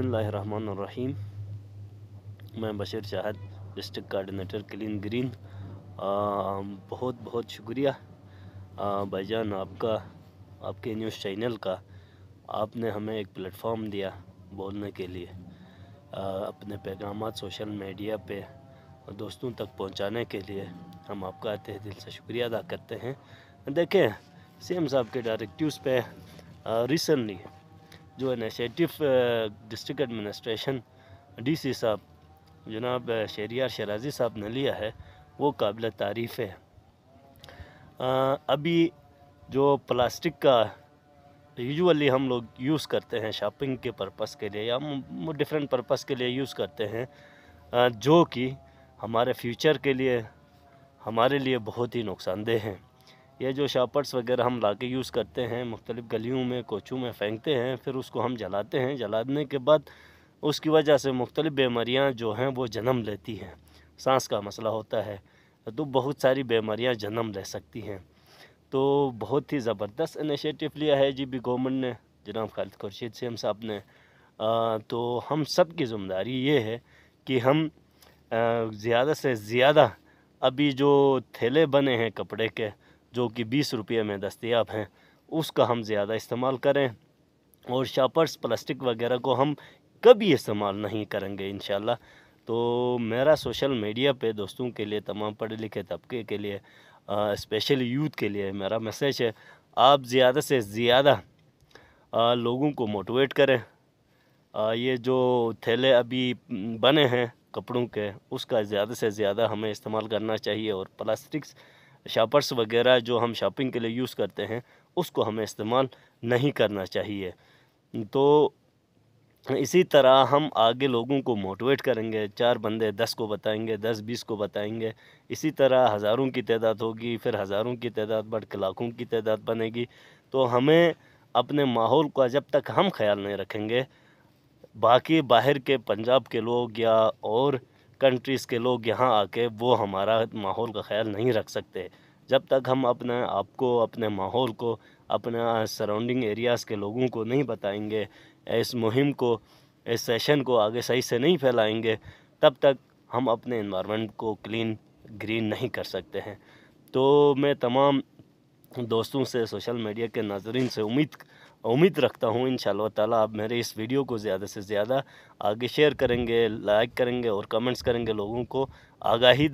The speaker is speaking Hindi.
बसमीम मैं Bashar Shahad district coordinator clean green आ, बहुत बहुत शुक्रिया भाईजान आपका आपके न्यूज़ चैनल का आपने हमें एक प्लेटफॉर्म दिया बोलने के लिए आ, अपने पैगाम सोशल मीडिया पे दोस्तों तक पहुंचाने के लिए हम आपका तह दिल से शुक्रिया अदा करते हैं देखें सी एम साहब के डायरेक्टिव्स पे रिसेंटली जो इनिशिएटिव डिस्ट्रिक्ट एडमिनिस्ट्रेशन डीसी साहब जनाब शेरियार uh, शराजी साहब ने लिया है वो काबिल तारीफ़ है आ, uh, अभी जो प्लास्टिक का यूजुअली हम लोग यूज़ करते हैं शॉपिंग के पर्पस के लिए या डिफरेंट पर्पस के लिए यूज़ करते हैं uh, जो कि हमारे फ्यूचर के लिए हमारे लिए बहुत ही नुकसानदेह हैं ये जो शापर्स वगैरह हम ला के यूज़ करते हैं मुख्तलिफ़ गलियों में कोचों में फेंकते हैं फिर उसको हम जलाते हैं जलाने के बाद उसकी वजह से मुख्तलिफ़ बीमारियाँ जो हैं वो जन्म लेती हैं सांस का मसला होता है तो बहुत सारी बीमारियाँ जन्म ले सकती हैं तो बहुत ही ज़बरदस्त इनिशिएटिव लिया है जी बी गवर्नमेंट ने जनाब खालिद खुर्शीद सेम साहब ने आ, तो हम सब की जिम्मेदारी ये है कि हम ज़्यादा से ज़्यादा अभी जो थैले बने हैं कपड़े के जो कि बीस रुपये में दस्तियाब हैं उसका हम ज़्यादा इस्तेमाल करें और शापर्स प्लास्टिक वगैरह को हम कभी इस्तेमाल नहीं करेंगे इन तो मेरा सोशल मीडिया पे दोस्तों के लिए तमाम पढ़े लिखे तबके के लिए स्पेशल यूथ के लिए मेरा मैसेज है आप ज़्यादा से ज़्यादा लोगों को मोटिवेट करें आ, ये जो थैले अभी बने हैं कपड़ों के उसका ज़्यादा से ज़्यादा हमें इस्तेमाल करना चाहिए और प्लास्टिक्स शॉपर्स वगैरह जो हम शॉपिंग के लिए यूज़ करते हैं उसको हमें इस्तेमाल नहीं करना चाहिए तो इसी तरह हम आगे लोगों को मोटिवेट करेंगे चार बंदे दस को बताएंगे दस बीस को बताएंगे इसी तरह हज़ारों की तादाद होगी फिर हज़ारों की तादाद बढ़ के लाखों की तादाद बनेगी तो हमें अपने माहौल का जब तक हम ख्याल नहीं रखेंगे बाकी बाहर के पंजाब के लोग या और कंट्रीज़ के लोग यहाँ आके वो हमारा माहौल का ख्याल नहीं रख सकते जब तक हम अपने आप को अपने माहौल को अपने सराउंडिंग एरियाज़ के लोगों को नहीं बताएंगे इस मुहिम को इस सेशन को आगे सही से नहीं फैलाएंगे तब तक हम अपने इन्वामेंट को क्लीन ग्रीन नहीं कर सकते हैं तो मैं तमाम दोस्तों से सोशल मीडिया के नाजरन से उम्मीद उम्मीद रखता हूँ इन ताला आप मेरे इस वीडियो को ज़्यादा से ज़्यादा आगे शेयर करेंगे लाइक करेंगे और कमेंट्स करेंगे लोगों को आगाही